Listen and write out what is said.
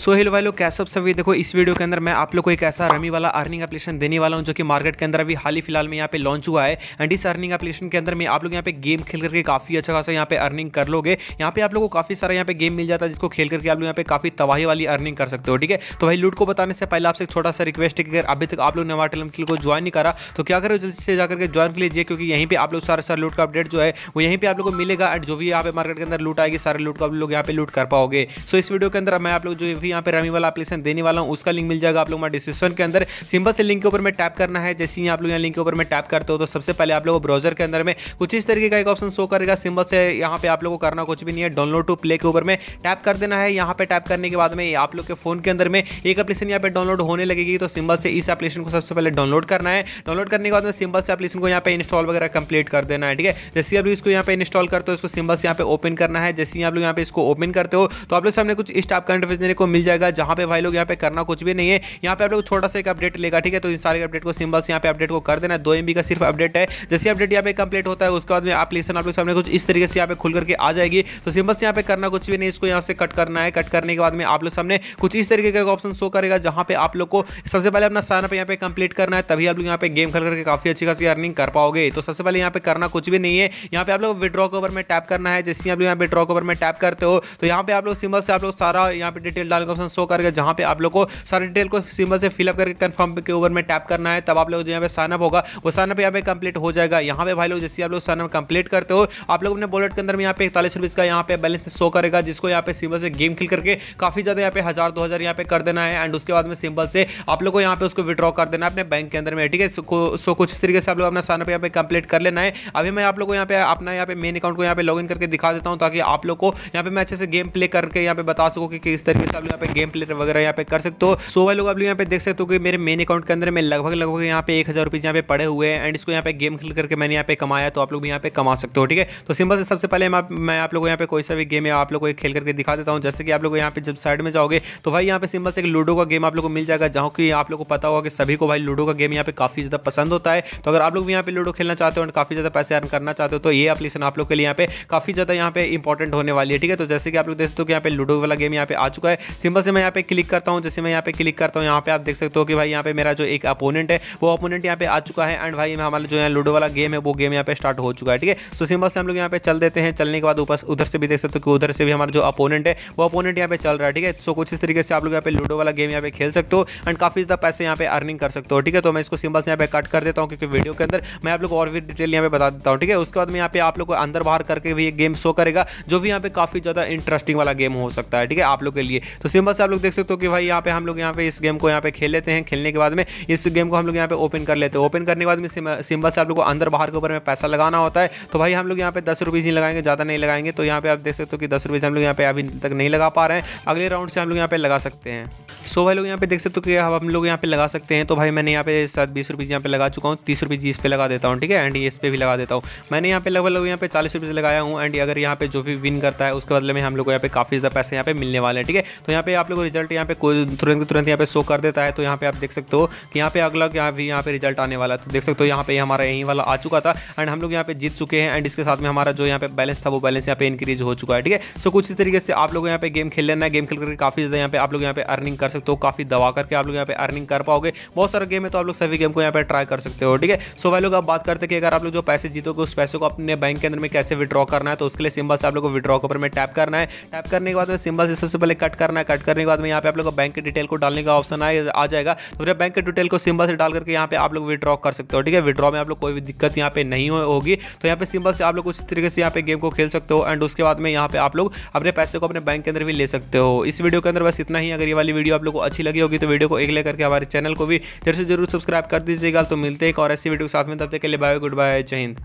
so hello भाई लोग कैसे सभी देखो इस वीडियो के अंदर मैं आप लोग को एक ऐसा रमी वाला अर्निंग एप्लीकेशन देने वाला हूँ जो कि मार्केट के अंदर अभी हाल ही फिलहाल में यहाँ पे लॉन्च हुआ है एंड इस अर्निंग एप्लीकेशन के अंदर में आप लोग यहाँ पे गेम खेल करके काफी अच्छा खासा यहाँ पे अर्निंग कर लोगे यहाँ पे आप लोग को काफी सारा यहाँ पे गेम मिल जाता है जिसको खेल करके आप लोग यहाँ पे काफी तबाही वाली अर्निंग कर सकते हो ठीक है तो भाई लूट को बताने से पहले आपसे एक छोटा सा रिक्वेस्ट है कि अगर अभी तक आप लोग ने हमारे टेलम को ज्वाइन नहीं करा तो क्या करो जल्दी से जाकर के ज्वाइन कर लीजिए क्योंकि यहीं पर आप लोग सारा सारा लूट का अपडेट जो है वो यहीं पर आप लोग को मिलेगा एंड जो भी यहाँ पे मार्केट के अंदर लूट आएगी सारे लूट को आप लोग यहाँ पे लूट कर पाओगे सो इस वीडियो के अंदर मैं आप लोग जो भी भी यहाँ पे रमी वाला एप्लीकेशन देने वाला हूँ उसका लिंक मिल जाएगा आप लोग हमारे डिस्क्रिप्शन के अंदर सिंपल से लिंक के ऊपर में टैप करना है जैसे ही आप लोग यहाँ लिंक के ऊपर में टैप करते हो तो सबसे पहले आप लोग ब्राउजर के अंदर में कुछ इस तरीके का एक ऑप्शन शो करेगा सिंपल से यहाँ पे आप लोग को करना कुछ भी नहीं है डाउनलोड टू प्ले के ऊपर में टैप कर देना है यहाँ पे टैप करने के बाद में आप लोग के फोन के अंदर में एक एप्लीकेशन यहाँ पे डाउनलोड होने लगेगी तो सिंपल से इस एप्लीकेशन को सबसे पहले डाउनलोड करना है डाउनलोड करने के बाद में सिंपल से एप्लीकेशन को यहाँ पे इंस्टॉल वगैरह कंप्लीट कर देना है ठीक है जैसे आप लोग इसको यहाँ पे इंस्टॉल करते हो इसको सिंपल से यहाँ पे ओपन करना है जैसे ही आप लोग यहाँ पे इसको ओपन करते हो तो आप लोग सामने कुछ इस टाइप का इंटरफेस देने को मिल जाएगा जहां पे भाई लोग यहाँ पे करना कुछ भी नहीं है यहाँ पे आप लोग छोटा सा एक अपडेट लेगा ठीक है तो इन सारे अपडेट को सिंबल्स यहाँ पे अपडेट को कर देना दो एम का सिर्फ अपडेट है जैसे अपडेट यहाँ पे कंप्लीट होता है उसके बाद में एप्लीकेशन आप लोग सामने कुछ इस तरीके से यहाँ पे खुल करके आ जाएगी तो सिंबल्स यहाँ पे करना कुछ भी नहीं इसको यहाँ से कट करना है कट करने के बाद में आप लोग सामने कुछ इस तरीके का ऑप्शन शो करेगा जहाँ पे आप लोग को सबसे पहले अपना साइनअप यहाँ पे कंप्लीट करना है तभी आप लोग यहाँ पे गेम खेल करके काफी अच्छी खासी अर्निंग कर पाओगे तो सबसे पहले यहाँ पे करना कुछ भी नहीं है यहाँ पे आप लोग विड्रॉ कवर में टैप करना है जैसे आप लोग यहाँ पे ड्रॉ कवर में टैप करते हो तो यहाँ पे आप लोग सिंबल से आप लोग सारा यहाँ पे डिटेल वाले का ऑप्शन शो करके जहाँ पे आप लोग को सारी डिटेल को सिंबल से फिलअप करके कन्फर्म के ऊपर में टैप करना है तब आप लोग यहाँ पे साइनअप होगा वो साइनअप यहाँ पे कंप्लीट हो जाएगा यहाँ पे भाई लोग जैसे आप लोग साइनअप कंप्लीट करते हो आप लोग अपने वॉलेट के अंदर में यहाँ पे इकतालीस रुपीज़ का यहाँ पे बैलेंस शो करेगा जिसको यहाँ पे सिंबल से गेम खेल करके काफ़ी ज़्यादा यहाँ पे हज़ार दो हज़ार यहाँ पे कर देना है एंड उसके बाद में सिंबल से आप लोग को यहाँ पे उसको विड्रॉ कर देना है अपने बैंक के अंदर में ठीक है सो कुछ इस तरीके से आप लोग अपना साइनअप यहाँ पे कंप्लीट कर लेना है अभी मैं आप लोग को यहाँ पे अपना यहाँ पे मेन अकाउंट को यहाँ पे लॉग करके दिखा देता हूँ ताकि आप लोग को यहाँ पे मैं अच्छे से गेम प्ले करके यहाँ पे बता सकूँ कि किस तरीके से आप यहाँ पे गेम प्ले वगैरह यहाँ पे कर सकते हो सो भाई लोग आप लोग यहाँ पे देख सकते हो कि मेरे मेन अकाउंट के अंदर में लगभग लगभग यहाँ पे एक हज़ार रुपीज़ यहाँ पे पड़े हुए हैं एंड इसको यहाँ पे गेम खेल करके मैंने यहाँ पे कमाया तो आप लोग भी यहाँ पे कमा सकते हो ठीक है तो सिंपल से सबसे पहले मैं आप लोगों को यहाँ पे कोई सा भी गेम आप लोग को खेल करके दिखा देता हूँ जैसे कि आप लोग यहाँ पे जब साइड में जाओगे तो भाई यहाँ पे सिंपल से लूडो का गेम आप लोग को मिल जाएगा जहाँ की आप लोग को पता होगा कि सभी को भाई लूडो का गेम यहाँ पे काफ़ी ज़्यादा पसंद होता है तो अगर आप लोग भी यहाँ पे लूडो खेलना चाहते हो और काफ़ी ज़्यादा पैसे अर्न करना चाहते हो तो ये अपलीसन आप लोग के लिए यहाँ पे काफ़ी ज़्यादा यहाँ पे इंपॉर्टेंट होने वाली है ठीक है तो जैसे कि आप लोग देखते हो कि यहाँ पे लूडो वाला गेम यहाँ पे आ चुका है सिंपल से मैं यहाँ पे क्लिक करता हूँ जैसे मैं यहाँ पे क्लिक करता हूँ यहाँ पे आप देख सकते हो कि भाई यहाँ पे मेरा जो एक अपोनेंट है वो अपोनेंट यहाँ पे आ चुका है एंड भाई हमारा जो यहाँ लूडो वाला गेम है वो गेम यहाँ पे स्टार्ट हो चुका है ठीक है सो सिंपल से हम लोग यहाँ पे चल देते हैं चलने के बाद ऊपर उधर से भी देख सकते हो कि उधर से भी हमारा जो अपोनेंट है वो अपोनेंट यहाँ पे चल रहा है ठीक है सो कुछ इस तरीके से आप लोग यहाँ पे लूडो वाला गेम यहाँ पे खेल सकते हो एंड काफी ज़्यादा पैसे यहाँ पे अर्निंग कर सकते हो ठीक है तो मैं इसको सिंपल से यहाँ पे कट कर देता हूँ क्योंकि वीडियो के अंदर मैं आप लोग और भी डिटेल यहाँ पे बता देता हूँ ठीक है उसके बाद में यहाँ पे आप लोग को अंदर बाहर करके भी ये गेम शो करेगा जो भी यहाँ पे काफी ज़्यादा इंटरेस्टिंग वाला गेम हो सकता है ठीक है आप लोग के लिए तो सिंपल से आप लोग देख सकते हो कि भाई यहाँ पे हम लोग यहाँ पे इस गेम को यहाँ पे खेल लेते हैं खेलने के बाद में इस गेम को हम लोग यहाँ पे ओपन कर लेते हैं ओपन करने के बाद में सिंपल से आप लोग को अंदर बाहर के ऊपर में पैसा लगाना होता है तो भाई हम लोग यहाँ पे दस रुपीज़ ही लगाएंगे ज़्यादा नहीं लगाएंगे तो यहाँ पे आप देख सकते हो कि दस रुपीज़ हम लोग यहाँ पे अभी तक नहीं लगा पा रहे हैं अगले राउंड से हम लोग यहाँ पे लगा सकते हैं सो भाई लोग यहाँ पे देख सकते हो कि हम लोग यहाँ पे लगा सकते हैं तो भाई मैंने यहाँ पे साथ बीस रुपीज़ यहाँ पे लगा चुका हूँ तीस रुपीज़ इस पे लगा देता हूँ ठीक है एंड इस पे भी लगा देता हूँ मैंने यहाँ पे लगभग यहाँ पे चालीस रुपीज़ लगाया हूँ एंड अगर यहाँ पे जो भी विन करता है उसके बदले में हम लोग को यहाँ पे काफ़ी ज़्यादा पैसे यहाँ पे मिलने वाले हैं ठीक है तो यहाँ पे आप लोग रिजल्ट यहाँ पे तुरंत तुरंत यहाँ पे शो कर देता है तो यहाँ पे आप देख सकते हो कि यहाँ पे अगला यहाँ भी यहाँ पे रिजल्ट आने वाला है तो देख सकते हो यहाँ पे हमारा यहीं वाला आ चुका था एंड हम लोग यहाँ पे जीत चुके हैं एंड इसके साथ में हमारा जो यहाँ पे बैलेंस था वो बैलेंस यहाँ पे इंक्रीज हो चुका है ठीक है सो कुछ इस तरीके से आप लोग यहाँ पे गेम खेल लेना है गेम खेल करके काफी ज़्यादा यहाँ पे आप लोग यहाँ पे अर्निंग कर सकते हो काफी दवा करके आप लोग यहाँ पे अर्निंग कर पाओगे बहुत सारा गेम है तो आप लोग सभी गेम को यहाँ पे ट्राई कर सकते हो ठीक है सो भाई लोग आप बात करते कि अगर आप लोग जो पैसे जीतोगे उस पैसे को अपने बैंक के अंदर में कैसे विड्रॉ करना है तो उसके लिए सिंबल से आप लोग को विड्रॉ के ऊपर में टैप करना है टैप करने के बाद सिंबल से सबसे पहले कट करना है कट करने के बाद में यहाँ पे आप लोग को बैंक की डिटेल को डालने का ऑप्शन आ जाएगा तो फिर बैंक के डिटेल को सिंबल से डाल करके यहाँ पे आप लोग विड्रॉ कर सकते हो ठीक है विड्रॉ में आप लोग कोई भी दिक्कत यहाँ पे नहीं होगी तो यहाँ पे सिंबल से आप लोग उस तरीके से यहाँ पे गेम को खेल सकते हो एंड उसके बाद में यहाँ पे आप लोग अपने पैसे को अपने बैंक के अंदर भी ले सकते हो इस वीडियो के अंदर बस इतना ही अगर ये वाली वीडियो आप लोग को अच्छी लगी होगी तो वीडियो को एक ले करके हमारे चैनल को भी जरूर से जरूर सब्सक्राइब कर दीजिएगा तो मिलते हैं एक और ऐसी वीडियो के साथ में तब तक के लिए बाय गुड बाय जय हिंद